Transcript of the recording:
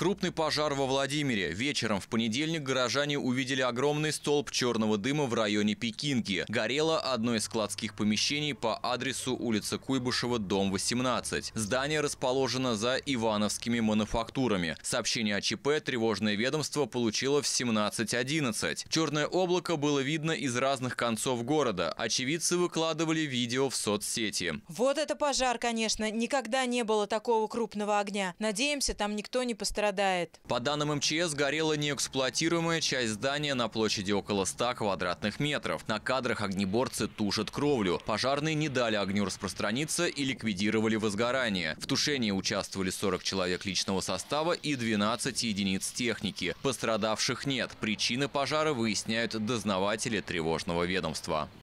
Крупный пожар во Владимире. Вечером в понедельник горожане увидели огромный столб черного дыма в районе Пекинки. Горело одно из складских помещений по адресу улица Куйбышева, дом 18. Здание расположено за Ивановскими мануфактурами. Сообщение о ЧП тревожное ведомство получило в 17.11. Черное облако было видно из разных концов города. Очевидцы выкладывали видео в соцсети. Вот это пожар, конечно. Никогда не было такого крупного огня. Надеемся, там никто не пострадал пострадает. По данным МЧС, горела неэксплуатируемая часть здания на площади около 100 квадратных метров. На кадрах огнеборцы тушат кровлю. Пожарные не дали огню распространиться и ликвидировали возгорание. В тушении участвовали 40 человек личного состава и 12 единиц техники. Пострадавших нет. Причины пожара выясняют дознаватели тревожного ведомства.